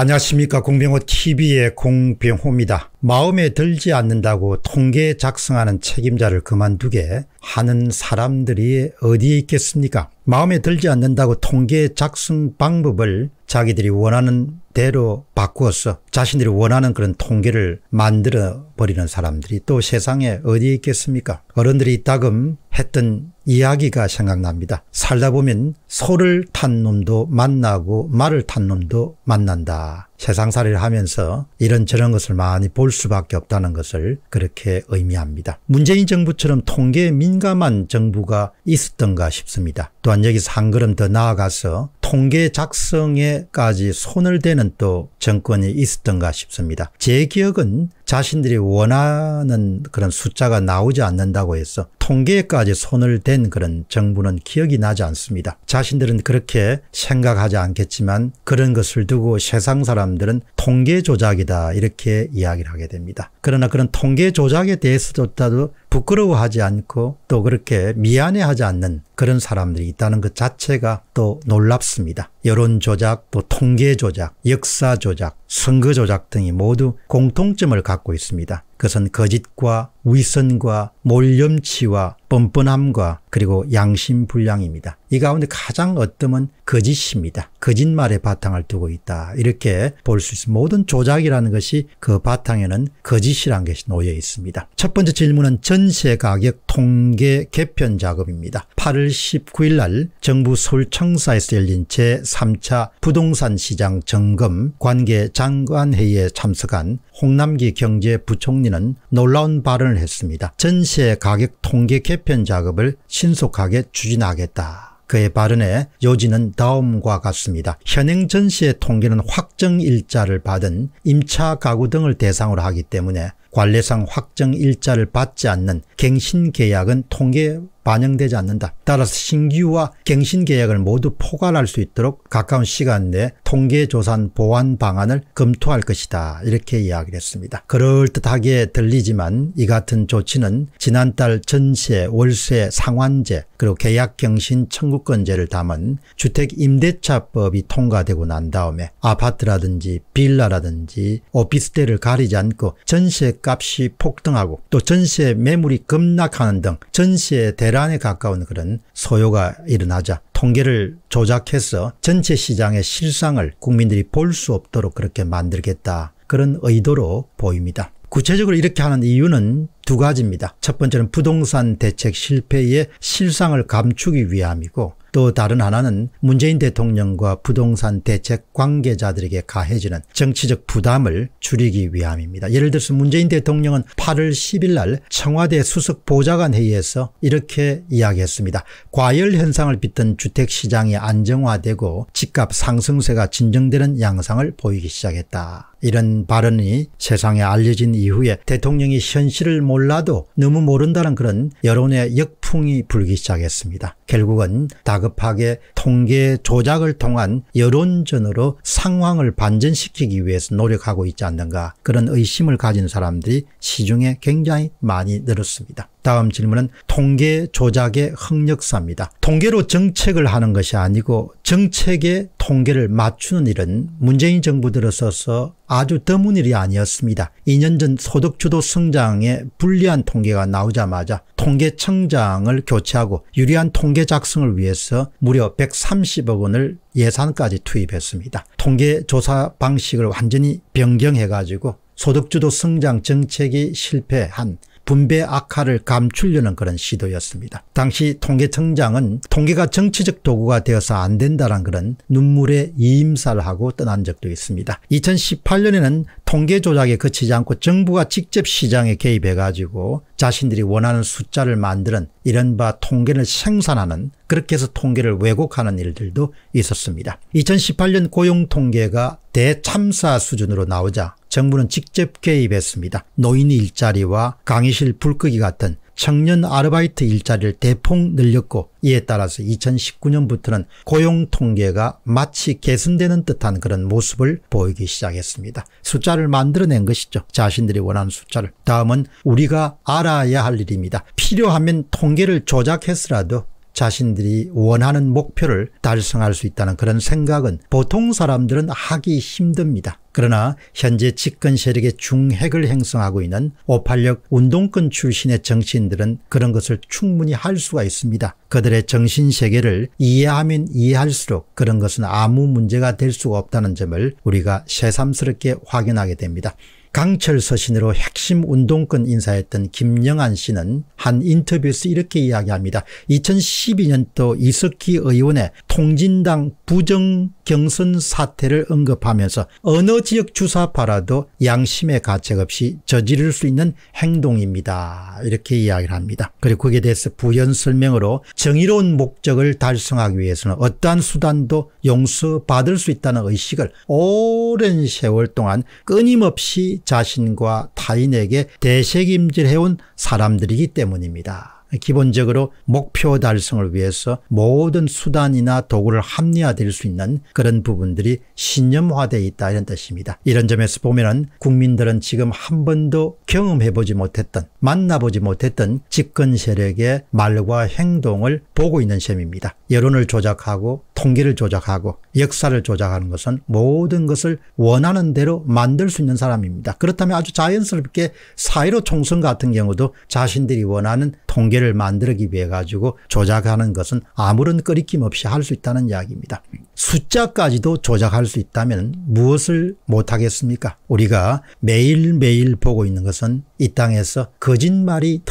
안녕하십니까 공병호 tv의 공병호입니다. 마음에 들지 않는다고 통계 작성하는 책임자를 그만두게 하는 사람들이 어디에 있겠습니까 마음에 들지 않는다고 통계 작성 방법을 자기들이 원하는 대로 바꾸어서 자신들이 원하는 그런 통계를 만들어 버리는 사람들이 또 세상에 어디에 있겠습니까 어른들이 따금 했던 이야기가 생각납니다. 살다 보면 소를 탄 놈도 만나고 말을 탄 놈도 만난다. 세상살이를 하면서 이런저런 것을 많이 볼 수밖에 없다는 것을 그렇게 의미합니다. 문재인 정부처럼 통계에 민감한 정부가 있었던가 싶습니다. 또한 여기서 한 걸음 더 나아가서 통계 작성에까지 손을 대는 또 정권이 있었던가 싶습니다. 제 기억은 자신들이 원하는 그런 숫자가 나오지 않는다고 해서 통계까지 손을 댄오 그런 정부는 기억이 나지 않습니다. 자신들은 그렇게 생각하지 않겠지만 그런 것을 두고 세상 사람들은 통계 조작이다 이렇게 이야기를 하게 됩니다. 그러나 그런 통계 조작에 대해서조차도 부끄러워하지 않고 또 그렇게 미안해하지 않는 그런 사람들이 있다는 것 자체가 또 놀랍습니다. 여론 조작, 또 통계 조작, 역사 조작, 선거 조작 등이 모두 공통점을 갖고 있습니다. 그것은 거짓과 위선과 몰염치와 뻔뻔함과 그리고 양심불량입니다. 이 가운데 가장 어뜸은 거짓입니다. 거짓말에 바탕을 두고 있다. 이렇게 볼 수 있습니다. 모든 조작이라는 것이 그 바탕에는 거짓이라는 것이 놓여 있습니다. 첫 번째 질문은 전세가격 통계 개편 작업입니다. 8월 19일 날 정부 서울청사에서 열린 제3차 부동산 시장 점검 관계 장관회의에 참석한 홍남기 경제부총리는 놀라운 발언을 했습니다. 전세 가격 통계 개편 작업을 신속하게 추진하겠다. 그의 발언에 요지는 다음과 같습니다. 현행 전시의 통계는 확정 일자를 받은 임차 가구 등을 대상으로 하기 때문에 관례상 확정 일자를 받지 않는 갱신 계약은 통계 반영되지 않는다. 따라서 신규와 갱신 계약을 모두 포괄할 수 있도록 가까운 시간 내에 통계조산 보완 방안을 검토할 것이다. 이렇게 이야기를 했습니다. 그럴듯하게 들리지만 이 같은 조치는 지난달 전세, 월세, 상환제 그리고 계약갱신 청구권제를 담은 주택임대차법이 통과되고 난 다음에 아파트라든지 빌라라든지 오피스텔을 가리지 않고 전세값이 폭등하고 또 전세 매물이 급락하는 등 전세에 대략 대란에 가까운 그런 소요가 일어나자 통계를 조작해서 전체 시장의 실상을 국민들이 볼 수 없도록 그렇게 만들겠다. 그런 의도로 보입니다. 구체적으로 이렇게 하는 이유는 두 가지입니다. 첫 번째는 부동산 대책 실패의 실상을 감추기 위함이고 또 다른 하나는 문재인 대통령과 부동산 대책 관계자들에게 가해지는 정치적 부담을 줄이기 위함입니다. 예를 들어서 문재인 대통령은 8월 10일 날 청와대 수석 보좌관 회의에서 이렇게 이야기했습니다. 과열 현상을 빚던 주택시장이 안정화되고 집값 상승세가 진정되는 양상을 보이기 시작했다. 이런 발언이 세상에 알려진 이후에 대통령이 현실을 몰라도 너무 모른다는 그런 여론의 역풍이 불기 시작했습니다. 결국은 다급하게 통계 조작을 통한 여론전으로 상황을 반전시키기 위해서 노력하고 있지 않는가 그런 의심을 가진 사람들이 시중에 굉장히 많이 늘었습니다. 다음 질문은 통계 조작의 흑역사입니다. 통계로 정책을 하는 것이 아니고 정책의 통계를 맞추는 일은 문재인 정부 들어서서 아주 드문 일이 아니었습니다. 2년 전 소득주도 성장에 불리한 통계가 나오자마자 통계청장을 교체하고 유리한 통계 작성을 위해서 무려 130억 원을 예산까지 투입했습니다. 통계조사 방식을 완전히 변경해가지고 소득주도 성장 정책이 실패한 분배 악화를 감추려는 그런 시도였습니다. 당시 통계청장은 통계가 정치적 도구가 되어서 안 된다는 그런 눈물의 이임사를 하고 떠난 적도 있습니다. 2018년에는 통계 조작에 그치지 않고 정부가 직접 시장에 개입해 가지고 자신들이 원하는 숫자를 만드는 이른바 통계를 생산하는 그렇게 해서 통계를 왜곡하는 일들도 있었습니다. 2018년 고용통계가 대참사 수준으로 나오자 정부는 직접 개입했습니다. 노인 일자리와 강의실 불끄기 같은 청년 아르바이트 일자리를 대폭 늘렸고 이에 따라서 2019년부터는 고용 통계가 마치 개선되는 듯한 그런 모습을 보이기 시작했습니다. 숫자를 만들어낸 것이죠. 자신들이 원하는 숫자를. 다음은 우리가 알아야 할 일입니다. 필요하면 통계를 조작해서라도 자신들이 원하는 목표를 달성할 수 있다는 그런 생각은 보통 사람들은 하기 힘듭니다. 그러나 현재 집권 세력의 중핵을 행성하고 있는 오팔력 운동권 출신의 정치인들은 그런 것을 충분히 할 수가 있습니다. 그들의 정신세계를 이해하면 이해할수록 그런 것은 아무 문제가 될 수가 없다는 점을 우리가 새삼스럽게 확인하게 됩니다. 강철 서신으로 핵심 운동권 인사였던 김영환 씨는 한 인터뷰에서 이렇게 이야기합니다. 2012년도 이석희 의원의 통진당 부정 경선 사태를 언급하면서 어느 지역 주사파라도 양심의 가책 없이 저지를 수 있는 행동입니다. 이렇게 이야기를 합니다. 그리고 거기에 대해서 부연 설명으로 정의로운 목적을 달성하기 위해서는 어떠한 수단도 용서받을 수 있다는 의식을 오랜 세월 동안 끊임없이 자신과 타인에게 대책임질해온 사람들이기 때문입니다. 기본적으로 목표 달성을 위해서 모든 수단이나 도구를 합리화될 수 있는 그런 부분들이 신념화되어 있다 이런 뜻입니다. 이런 점에서 보면 국민들은 지금 한 번도 경험해보지 못했던 만나보지 못했던 집권 세력의 말과 행동을 보고 있는 셈입니다. 여론을 조작하고 통계를 조작하고 역사를 조작하는 것은 모든 것을 원하는 대로 만들 수 있는 사람입니다. 그렇다면 아주 자연스럽게 사회로 총선 같은 경우도 자신들이 원하는 통계 관계를 만들기 위해 가지고 조작하는 것은 아무런 끄리낌 없이 할 수 있다는 이야기입니다. 숫자까지도 조작할 수 있다면 무엇을 못하겠습니까? 우리가 매일매일 보고 있는 것은 이 땅에서 거짓말이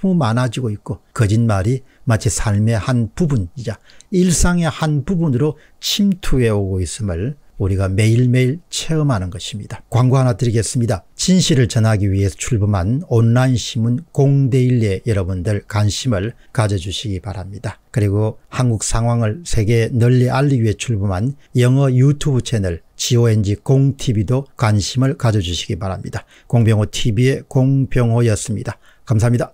너무 많아지고 있고 거짓말이 마치 삶의 한 부분이자 일상의 한 부분으로 침투해 오고 있음을 우리가 매일매일 체험하는 것입니다. 광고 하나 드리겠습니다. 진실을 전하기 위해서 출범한 온라인 신문 공대일에 여러분들 관심을 가져주시기 바랍니다. 그리고 한국 상황을 세계 에 널리 알리기 위해 출범한 영어 유튜브 채널 GONG 공TV도 관심을 가져주시기 바랍니다. 공병호TV의 공병호였습니다. 감사합니다.